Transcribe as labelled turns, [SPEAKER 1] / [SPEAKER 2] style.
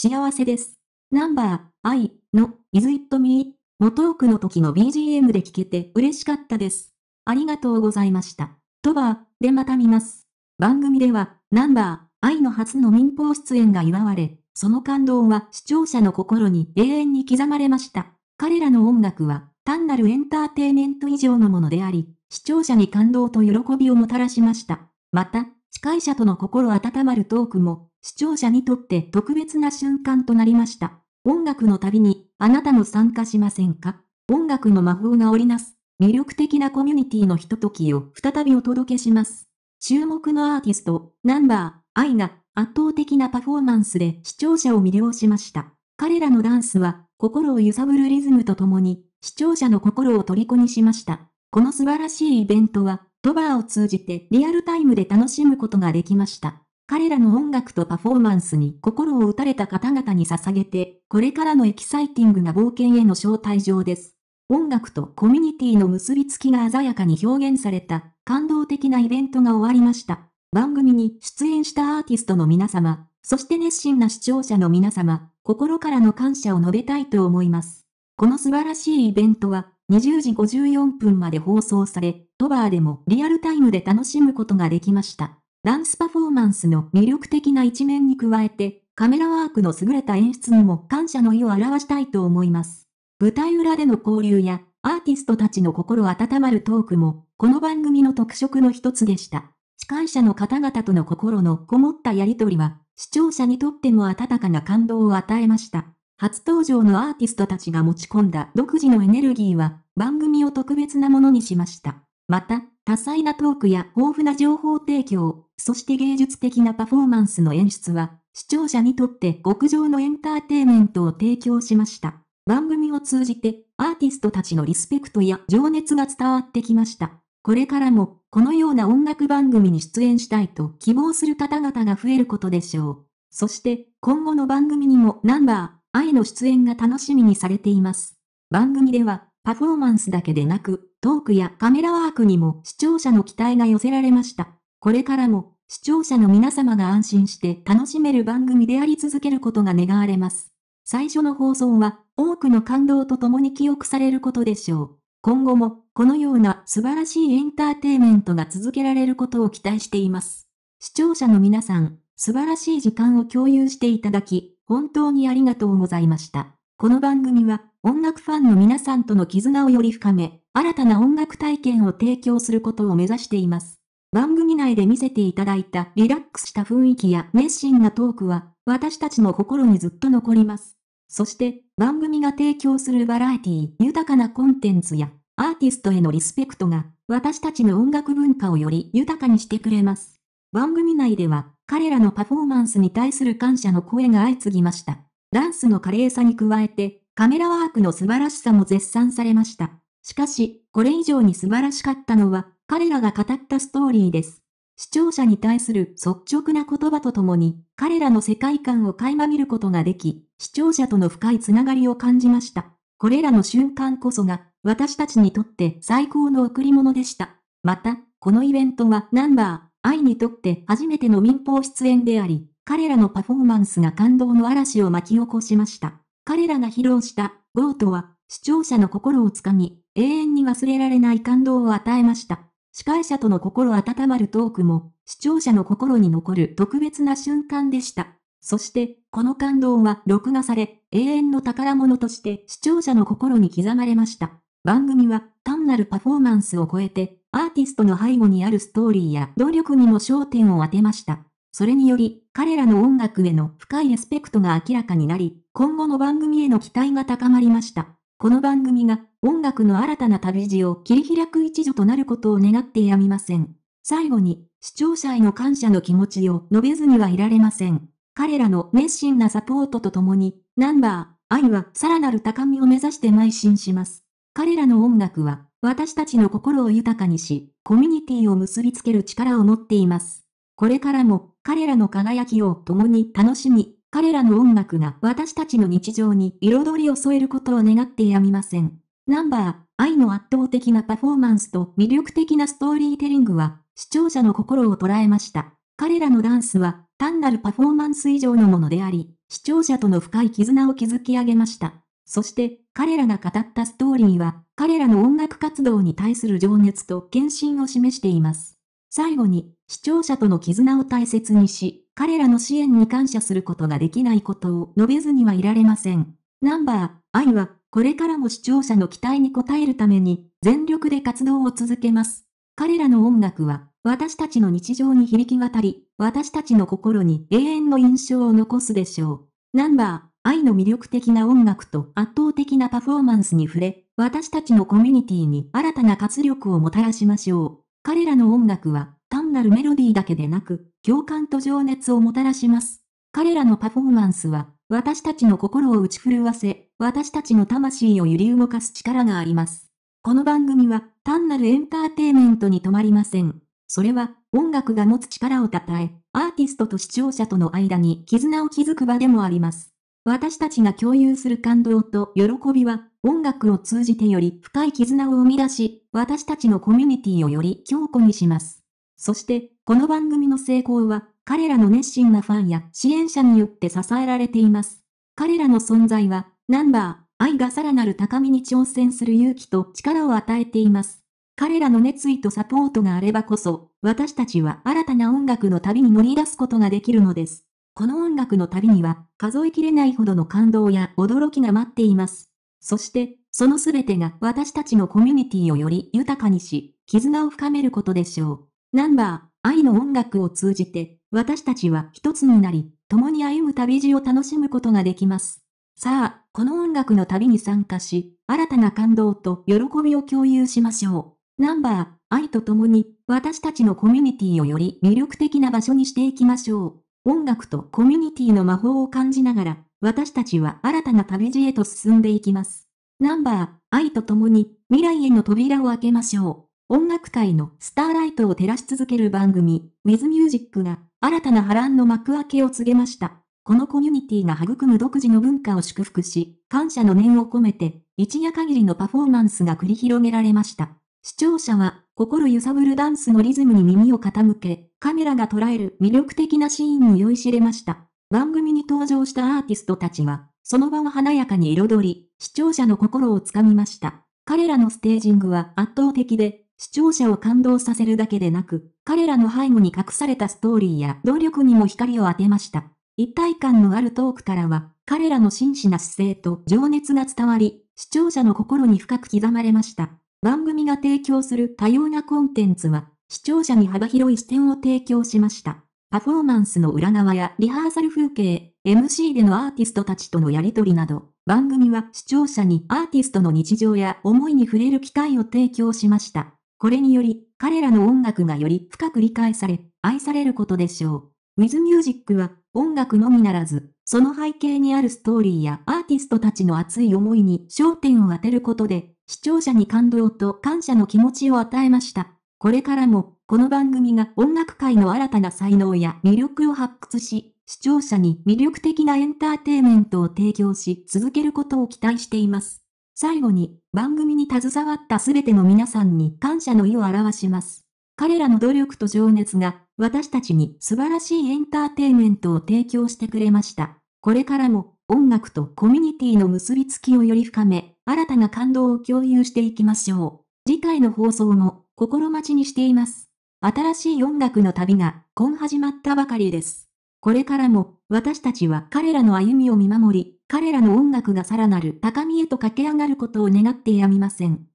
[SPEAKER 1] 幸せです。ナンバー、I の Is It Me もトークの時の BGM で聞けて嬉しかったです。ありがとうございました。とは、でまた見ます。番組では、ナンバー、愛の初の民放出演が祝われ、その感動は視聴者の心に永遠に刻まれました。彼らの音楽は、単なるエンターテイメント以上のものであり、視聴者に感動と喜びをもたらしました。また、司会者との心温まるトークも、視聴者にとって特別な瞬間となりました。音楽の旅に、あなたも参加しませんか音楽の魔法が織りなす、魅力的なコミュニティのひとときを再びお届けします。注目のアーティスト、ナンバー、愛が、圧倒的なパフォーマンスで視聴者を魅了しました。彼らのダンスは、心を揺さぶるリズムとともに、視聴者の心を虜にしました。この素晴らしいイベントは、ロバーを通じてリアルタイムで楽しむことができました。彼らの音楽とパフォーマンスに心を打たれた方々に捧げて、これからのエキサイティングな冒険への招待状です。音楽とコミュニティの結びつきが鮮やかに表現された、感動的なイベントが終わりました。番組に出演したアーティストの皆様、そして熱心な視聴者の皆様、心からの感謝を述べたいと思います。この素晴らしいイベントは、20時54分まで放送され、トバーでもリアルタイムで楽しむことができました。ダンスパフォーマンスの魅力的な一面に加えて、カメラワークの優れた演出にも感謝の意を表したいと思います。舞台裏での交流や、アーティストたちの心温まるトークも、この番組の特色の一つでした。司会者の方々との心のこもったやりとりは、視聴者にとっても温かな感動を与えました。初登場のアーティストたちが持ち込んだ独自のエネルギーは、番組を特別なものにしました。また、多彩なトークや豊富な情報提供、そして芸術的なパフォーマンスの演出は、視聴者にとって極上のエンターテイメントを提供しました。番組を通じて、アーティストたちのリスペクトや情熱が伝わってきました。これからも、このような音楽番組に出演したいと希望する方々が増えることでしょう。そして、今後の番組にもナンバー、愛の出演が楽しみにされています。番組では、パフォーマンスだけでなく、トークやカメラワークにも視聴者の期待が寄せられました。これからも、視聴者の皆様が安心して楽しめる番組であり続けることが願われます。最初の放送は、多くの感動と共に記憶されることでしょう。今後も、このような素晴らしいエンターテイメントが続けられることを期待しています。視聴者の皆さん、素晴らしい時間を共有していただき、本当にありがとうございました。この番組は音楽ファンの皆さんとの絆をより深め、新たな音楽体験を提供することを目指しています。番組内で見せていただいたリラックスした雰囲気や熱心なトークは、私たちの心にずっと残ります。そして、番組が提供するバラエティ豊かなコンテンツや、アーティストへのリスペクトが、私たちの音楽文化をより豊かにしてくれます。番組内では、彼らのパフォーマンスに対する感謝の声が相次ぎました。ダンスの華麗さに加えて、カメラワークの素晴らしさも絶賛されました。しかし、これ以上に素晴らしかったのは、彼らが語ったストーリーです。視聴者に対する率直な言葉とともに、彼らの世界観を垣間見ることができ、視聴者との深いつながりを感じました。これらの瞬間こそが、私たちにとって最高の贈り物でした。また、このイベントはナンバー愛にとって初めての民放出演であり、彼らのパフォーマンスが感動の嵐を巻き起こしました。彼らが披露した、ゴートは、視聴者の心をつかみ、永遠に忘れられない感動を与えました。司会者との心温まるトークも、視聴者の心に残る特別な瞬間でした。そして、この感動は録画され、永遠の宝物として視聴者の心に刻まれました。番組は単なるパフォーマンスを超えて、アーティストの背後にあるストーリーや努力にも焦点を当てました。それにより、彼らの音楽への深いエスペクトが明らかになり、今後の番組への期待が高まりました。この番組が音楽の新たな旅路を切り開く一助となることを願ってやみません。最後に、視聴者への感謝の気持ちを述べずにはいられません。彼らの熱心なサポートとともに、ナンバー、愛はさらなる高みを目指して邁進します。彼らの音楽は、私たちの心を豊かにし、コミュニティを結びつける力を持っています。これからも、彼らの輝きを共に楽しみ、彼らの音楽が私たちの日常に彩りを添えることを願ってやみません。ナンバー、愛の圧倒的なパフォーマンスと魅力的なストーリーテリングは、視聴者の心を捉えました。彼らのダンスは、単なるパフォーマンス以上のものであり、視聴者との深い絆を築き上げました。そして彼らが語ったストーリーは彼らの音楽活動に対する情熱と献身を示しています。最後に視聴者との絆を大切にし、彼らの支援に感謝することができないことを述べずにはいられません。ナンバー、愛はこれからも視聴者の期待に応えるために全力で活動を続けます。彼らの音楽は私たちの日常に響き渡り、私たちの心に永遠の印象を残すでしょう。ナンバー愛の魅力的な音楽と圧倒的なパフォーマンスに触れ、私たちのコミュニティに新たな活力をもたらしましょう。彼らの音楽は単なるメロディーだけでなく、共感と情熱をもたらします。彼らのパフォーマンスは、私たちの心を打ち震わせ、私たちの魂を揺り動かす力があります。この番組は単なるエンターテイメントに止まりません。それは音楽が持つ力を称え、アーティストと視聴者との間に絆を築く場でもあります。私たちが共有する感動と喜びは、音楽を通じてより深い絆を生み出し、私たちのコミュニティをより強固にします。そして、この番組の成功は、彼らの熱心なファンや支援者によって支えられています。彼らの存在は、ナンバー、愛がさらなる高みに挑戦する勇気と力を与えています。彼らの熱意とサポートがあればこそ、私たちは新たな音楽の旅に乗り出すことができるのです。この音楽の旅には数えきれないほどの感動や驚きが待っています。そして、その全てが私たちのコミュニティをより豊かにし、絆を深めることでしょう。ナンバー、愛の音楽を通じて、私たちは一つになり、共に歩む旅路を楽しむことができます。さあ、この音楽の旅に参加し、新たな感動と喜びを共有しましょう。ナンバー、愛と共に、私たちのコミュニティをより魅力的な場所にしていきましょう。音楽とコミュニティの魔法を感じながら、私たちは新たな旅路へと進んでいきます。ナンバー、愛と共に、未来への扉を開けましょう。音楽界のスターライトを照らし続ける番組、ウィズミュージックが、新たな波乱の幕開けを告げました。このコミュニティが育む独自の文化を祝福し、感謝の念を込めて、一夜限りのパフォーマンスが繰り広げられました。視聴者は、心揺さぶるダンスのリズムに耳を傾け、カメラが捉える魅力的なシーンに酔いしれました。番組に登場したアーティストたちは、その場を華やかに彩り、視聴者の心をつかみました。彼らのステージングは圧倒的で、視聴者を感動させるだけでなく、彼らの背後に隠されたストーリーや努力にも光を当てました。一体感のあるトークからは、彼らの真摯な姿勢と情熱が伝わり、視聴者の心に深く刻まれました。番組が提供する多様なコンテンツは、視聴者に幅広い視点を提供しました。パフォーマンスの裏側やリハーサル風景、MC でのアーティストたちとのやりとりなど、番組は視聴者にアーティストの日常や思いに触れる機会を提供しました。これにより、彼らの音楽がより深く理解され、愛されることでしょう。WithMusic は、音楽のみならず、その背景にあるストーリーやアーティストたちの熱い思いに焦点を当てることで、視聴者に感動と感謝の気持ちを与えました。これからも、この番組が音楽界の新たな才能や魅力を発掘し、視聴者に魅力的なエンターテイメントを提供し続けることを期待しています。最後に、番組に携わったすべての皆さんに感謝の意を表します。彼らの努力と情熱が、私たちに素晴らしいエンターテイメントを提供してくれました。これからも、音楽とコミュニティの結びつきをより深め、新たな感動を共有していきましょう。次回の放送も心待ちにしています。新しい音楽の旅が今始まったばかりです。これからも私たちは彼らの歩みを見守り、彼らの音楽がさらなる高みへと駆け上がることを願ってやみません。